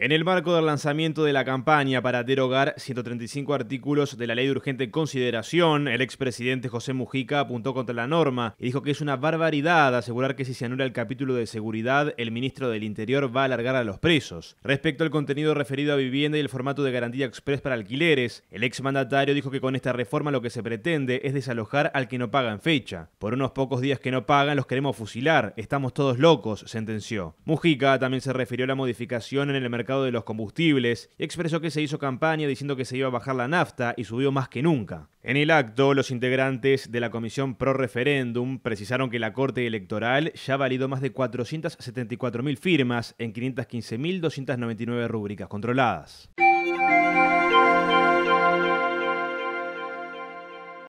En el marco del lanzamiento de la campaña para derogar 135 artículos de la ley de urgente consideración, el expresidente José Mujica apuntó contra la norma y dijo que es una barbaridad asegurar que si se anula el capítulo de seguridad, el ministro del Interior va a alargar a los presos. Respecto al contenido referido a vivienda y el formato de garantía express para alquileres, el exmandatario dijo que con esta reforma lo que se pretende es desalojar al que no paga en fecha. Por unos pocos días que no pagan los queremos fusilar, estamos todos locos, sentenció. Mujica también se refirió a la modificación en el mercado de los combustibles y expresó que se hizo campaña diciendo que se iba a bajar la nafta y subió más que nunca. En el acto, los integrantes de la Comisión Pro Referéndum precisaron que la Corte Electoral ya ha valido más de 474.000 firmas en 515.299 rúbricas controladas.